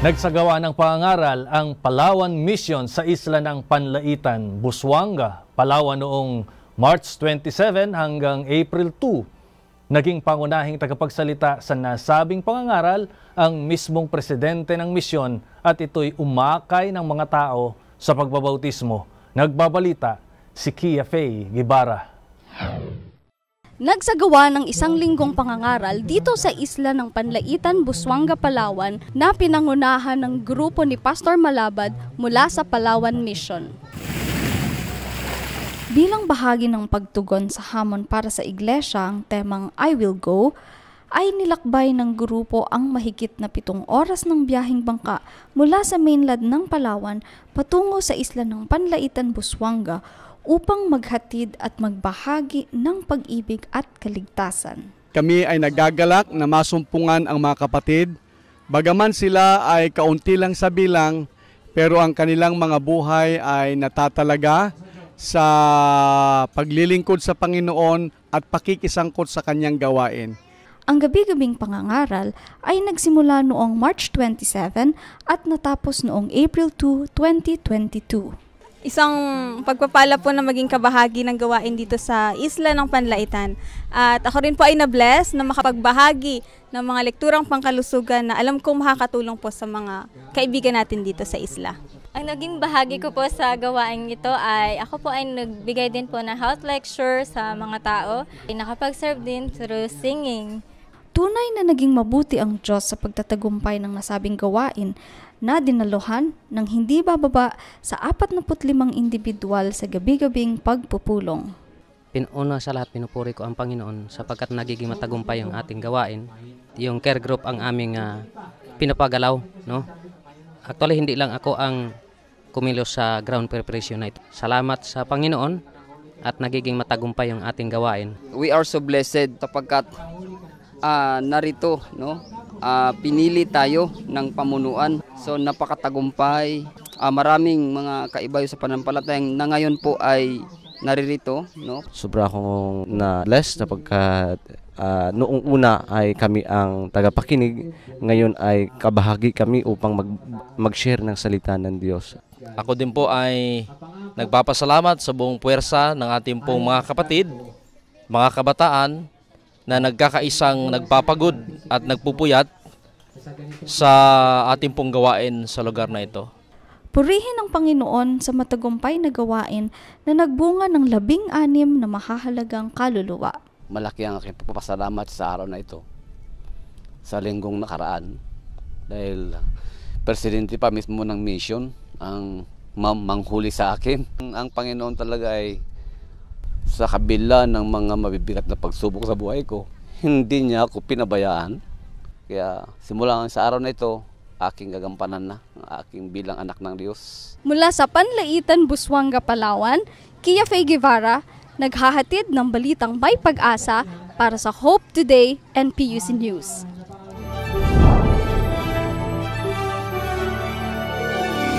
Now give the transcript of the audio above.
Nagsagawa ng pangaral ang Palawan Mission sa isla ng Panlaitan, Busuanga, Palawan noong March 27 hanggang April 2. Naging pangunahing tagapagsalita sa nasabing pangangaral ang mismong presidente ng misyon at ito'y umakay ng mga tao sa pagbabautismo. Nagbabalita si Kia Faye Gibara. Nagsagawa ng isang linggong pangangaral dito sa isla ng Panlaitan, Buswanga, Palawan na pinangunahan ng grupo ni Pastor Malabad mula sa Palawan Mission. Bilang bahagi ng pagtugon sa hamon para sa iglesia ang temang I Will Go, ay nilakbay ng grupo ang mahigit na pitong oras ng biyahing bangka mula sa mainland ng Palawan patungo sa isla ng Panlaitan, Buswanga upang maghatid at magbahagi ng pag-ibig at kaligtasan. Kami ay nagagalak na masumpungan ang mga kapatid, bagaman sila ay kaunti lang sa bilang, pero ang kanilang mga buhay ay natatalaga sa paglilingkod sa Panginoon at pakikisangkot sa kanyang gawain. Ang gabi-gabing pangangaral ay nagsimula noong March 27 at natapos noong April 2, 2022 isang pagpapala po na maging kabahagi ng gawain dito sa Isla ng Panlaitan. At ako rin po ay na-bless na makapagbahagi ng mga lekturang pangkalusugan na alam kong makakatulong po sa mga kaibigan natin dito sa isla. Ang naging bahagi ko po sa gawain ito ay ako po ay nagbigay din po ng health lecture sa mga tao. Nakapag-serve din through singing. Tunay na naging mabuti ang Diyos sa pagtatagumpay ng nasabing gawain na dinaluhan ng hindi bababa sa 45 individual sa gabi-gabing pagpupulong. Pinuna sa lahat, pinupuri ko ang Panginoon sapagkat nagiging matagumpay ang ating gawain. Yung care group ang aming uh, pinapagalaw. No? Actually, hindi lang ako ang kumilos sa ground preparation na ito. Salamat sa Panginoon at nagiging matagumpay ang ating gawain. We are so blessed sapagkat uh, narito, no? Uh, pinili tayo ng pamunuan. So napakatagumpay. Uh, maraming mga kaibayo sa panampalatayang na ngayon po ay naririto, no? Sobra akong na less na pagka uh, noong una ay kami ang tagapakinig, ngayon ay kabahagi kami upang mag mag-share ng salita ng Diyos. Ako din po ay nagpapasalamat sa buong puwersa ng ating pong mga kapatid, mga kabataan, na nagkakaisang nagpapagod at nagpupuyat sa ating pong gawain sa lugar na ito. Purihin ang Panginoon sa matagumpay na gawain na nagbunga ng labing-anim na mahahalagang kaluluwa. Malaki ang aking pagpapasalamat sa araw na ito, sa linggong nakaraan. Dahil presidente pa mismo ng mission ang manghuli sa akin. Ang, ang Panginoon talaga ay sa kabila ng mga mabibigat na pagsubok sa buhay ko, hindi niya ako pinabayaan. Kaya simula sa araw na ito, aking gagampanan na ang aking bilang anak ng Diyos. Mula sa Panlaitan, Buswanga, Palawan, Kia Faye Guevara, naghahatid ng balitang may pag-asa para sa Hope Today and PUC News.